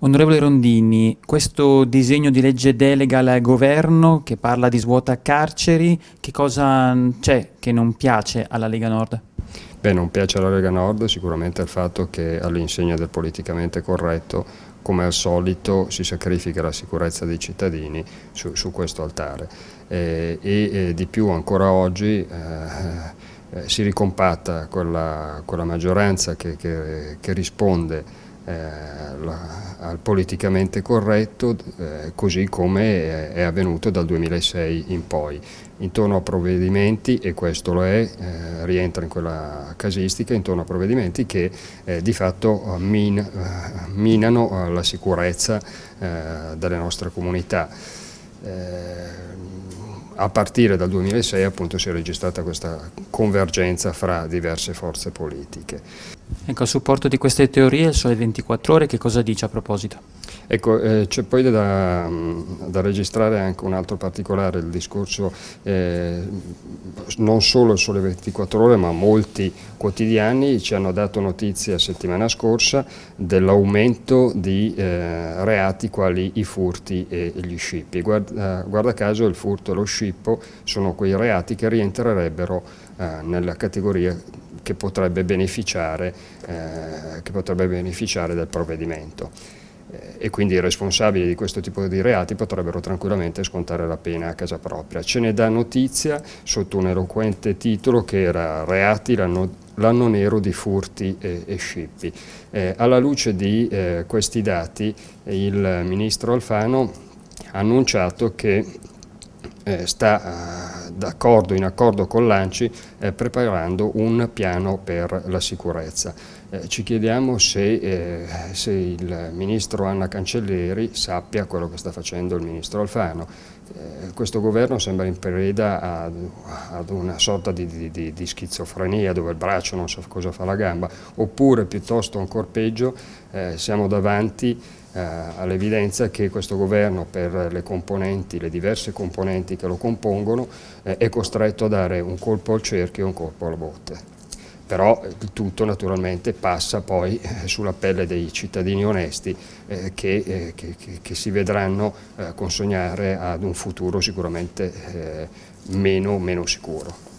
Onorevole Rondini, questo disegno di legge delega al governo che parla di svuota carceri, che cosa c'è che non piace alla Lega Nord? Beh, non piace alla Lega Nord sicuramente il fatto che all'insegna del politicamente corretto come al solito si sacrifica la sicurezza dei cittadini su, su questo altare eh, e eh, di più ancora oggi eh, eh si ricompatta quella, quella maggioranza che, che, che risponde eh, al politicamente corretto eh, così come è avvenuto dal 2006 in poi. Intorno a provvedimenti, e questo lo è, eh, rientra in quella casistica, intorno a provvedimenti che di fatto min, minano la sicurezza delle nostre comunità. Eh, a partire dal 2006 appunto si è registrata questa convergenza fra diverse forze politiche. Ecco, a supporto di queste teorie il Sole 24 Ore che cosa dice a proposito? Ecco, eh, c'è poi da, da, registrare anche un altro particolare, il discorso eh, non solo il Sole 24 Ore, ma molti quotidiani ci hanno dato notizia settimana scorsa dell'aumento di eh, reati quali i furti e gli scippi. Guarda, eh, guarda, caso il furto e lo scippo sono quei reati che rientrerebbero eh, nella categoria che potrebbe beneficiare, eh, che potrebbe beneficiare del provvedimento e quindi i responsabili di questo tipo di reati potrebbero tranquillamente scontare la pena a casa propria. Ce ne dà notizia sotto un eloquente titolo che era Reati l'anno, nero di furti e, e scippi. Eh, alla luce di eh, questi dati il ministro Alfano ha annunciato che eh, sta eh, d'accordo, in accordo con l'ANCI, eh, preparando un piano per la sicurezza. Eh, ci chiediamo se, eh, se, il ministro Anna Cancelleri sappia quello che sta facendo il ministro Alfano. Eh, questo governo sembra in preda ad, ad una sorta di, di, di, di, schizofrenia dove il braccio non sa cosa fa la gamba, oppure piuttosto ancora peggio siamo davanti eh, all'evidenza che questo governo per le componenti, le diverse componenti che lo compongono, eh, è costretto a dare un colpo al cerchio e un colpo alla botte però eh, il tutto naturalmente passa poi sulla pelle dei cittadini onesti eh, che, eh, che, che, si vedranno eh, consegnare ad un futuro sicuramente meno, meno sicuro.